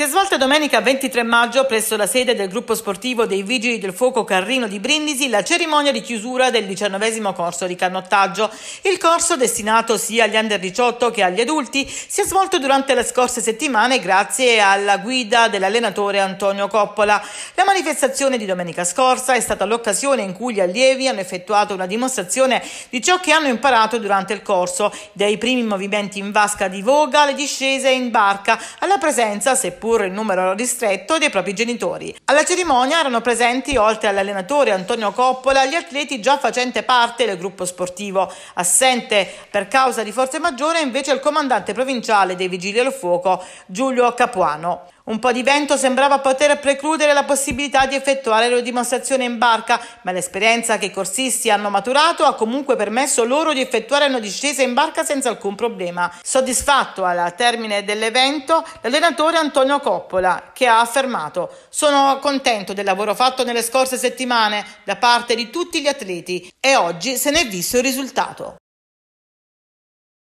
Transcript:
Si è svolta domenica 23 maggio presso la sede del gruppo sportivo dei Vigili del Fuoco Carrino di Brindisi la cerimonia di chiusura del diciannovesimo corso di canottaggio. Il corso, destinato sia agli under 18 che agli adulti, si è svolto durante le scorse settimane grazie alla guida dell'allenatore Antonio Coppola. La manifestazione di domenica scorsa è stata l'occasione in cui gli allievi hanno effettuato una dimostrazione di ciò che hanno imparato durante il corso, dai primi movimenti in vasca di voga alle discese in barca, alla presenza, seppur pur il numero ristretto dei propri genitori. Alla cerimonia erano presenti, oltre all'allenatore Antonio Coppola, gli atleti già facente parte del gruppo sportivo. Assente per causa di forza maggiore invece il comandante provinciale dei Vigili del Fuoco, Giulio Capuano. Un po' di vento sembrava poter precludere la possibilità di effettuare la dimostrazione in barca, ma l'esperienza che i corsisti hanno maturato ha comunque permesso loro di effettuare una discesa in barca senza alcun problema. Soddisfatto al termine dell'evento, l'allenatore Antonio Coppola, che ha affermato: Sono contento del lavoro fatto nelle scorse settimane da parte di tutti gli atleti e oggi se ne è visto il risultato.